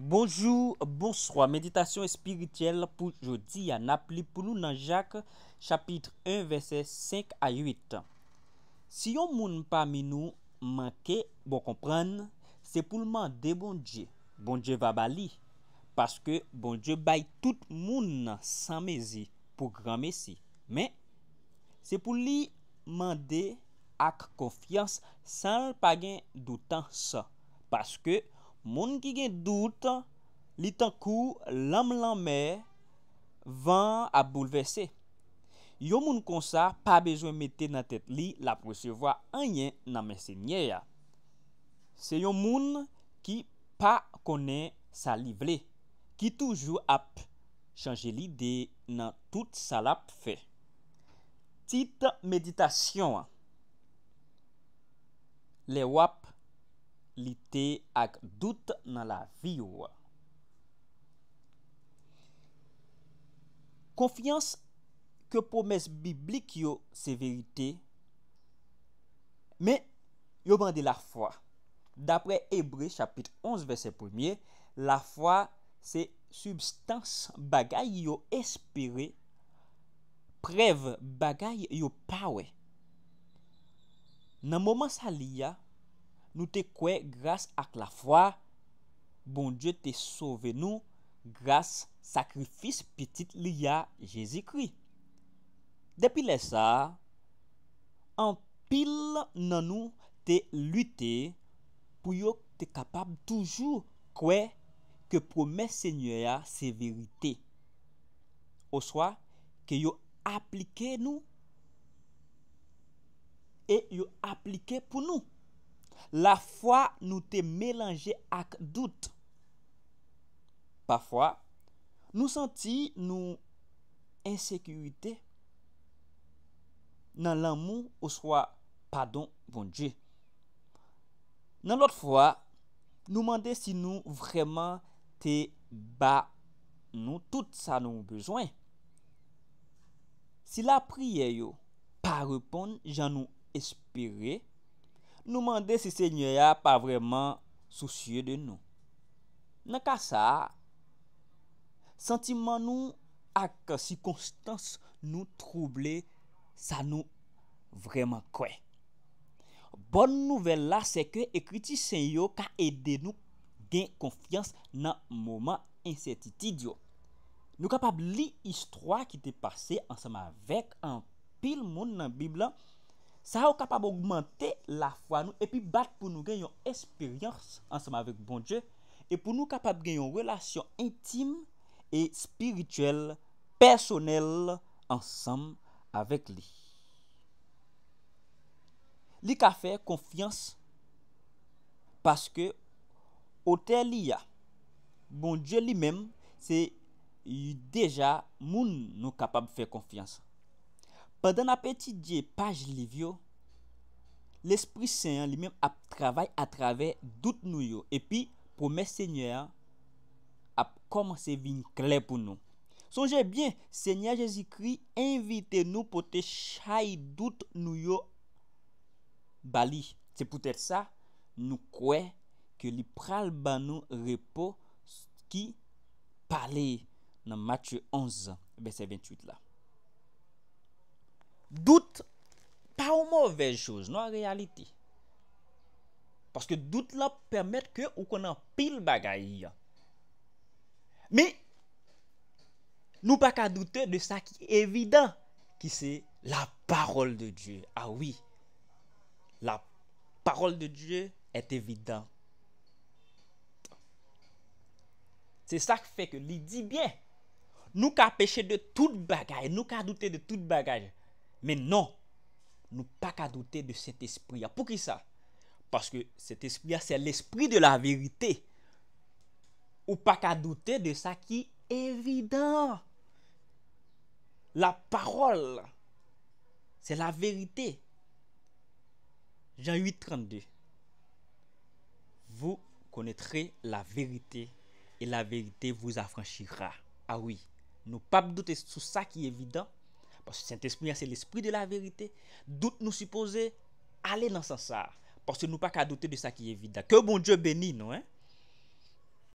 Bonjou, bonsoi, meditasyon espirityel pou jodi an ap li pou nou nan jak chapitre 1 vese 5 a 8 Si yon moun pa minou manke bon kompran se pou lman de bonje, bonje va bali paske bonje bay tout moun san mezi pou gran mesi men se pou li man de ak konfians san lpagen doutan sa paske Moun ki gen dout, li tankou lam lam me van ap boulevese. Yon moun konsa pa bejwen mette nan tet li la presevoa anyen nan mense nye ya. Se yon moun ki pa kone sa li vle. Ki toujou ap chanje li de nan tout sal ap fe. Tit meditasyon. Le wap. li te ak dout nan la vi yo. Konfians ke pomez biblik yo se verite, me yo bandi la fwa. Dapre Ebre, chapit 11, verset 1, la fwa se substans bagay yo espere, prev bagay yo pawe. Nan moman sa li ya, Nou te kwe grase ak la fwa Bon Dje te sove nou Grase sakrifis Petit li ya Jezikri Depi le sa An pil nan nou te lute Pou yo te kapab Toujou kwe Ke promes se nye ya se verite Ou swa Ke yo aplike nou E yo aplike pou nou la fwa nou te melange ak dout. Pafwa, nou santi nou ensekurite nan lamou ou swa padon bon dje. Nan lot fwa, nou mande si nou vreman te ba nou tout sa nou bezwen. Si la priye yo pa repon jan nou espere, Nou mande se se nye ya pa vreman souciye de nou. Nan ka sa, sentiman nou ak si konstans nou trouble, sa nou vreman kwe. Bon nouvel la se ke ekriti sen yo ka ede nou gen konfians nan mouman insetiti diyo. Nou kapab li istroa ki te pase ansama vek an pil moun nan biblan Sa yo kapab augmente la fwa nou epi bat pou nou genyon esperyans ansanm avek bon Dje. E pou nou kapab genyon relasyon intime e spirituel, personel ansanm avek li. Li ka fe konfians paske ote li ya. Bon Dje li men se deja moun nou kapab fe konfians. Pendan apetit diye page livyo, l'Esprit Saint li mèm ap travay a travè dout nou yo. Epi, pou mè Seigneur ap komanse vin kler pou nou. Sonje bien, Seigneur Jezikri invite nou pou te chay dout nou yo bali. Se pou tèl sa, nou kwe ke li pral ban nou repo ki pale nan Matthew 11, bè se 28 la. Doute, pa non, ou mouvej chouz, nou a reality. Paske doute la ppermet ke ou konan pil bagay yon. Me, nou pa ka doute de sa ki evidant ki se la parol de Diyo. A ah oui, la parol de Diyo et evidant. Se sa feke li di bien. Nou ka peche de tout bagay, nou ka doute de tout bagay. Mais non, nous pas qu'à douter de cet esprit Pour qui ça Parce que cet esprit l'esprit c'est de la vérité. Ou pas qu'à douter de ça qui est évident La parole C'est la vérité Jean 8, 32. Vous connaîtrez la vérité et la vérité vous affranchira. Ah oui, nous pas douter de ça qui est évident Saint-Esprit, c'est l'esprit de la vérité. Doute nous suppose, allez dans ce sens-là. Pensez-nous pas qu'à douter de ça qui est évident. Que bon Dieu béni, non?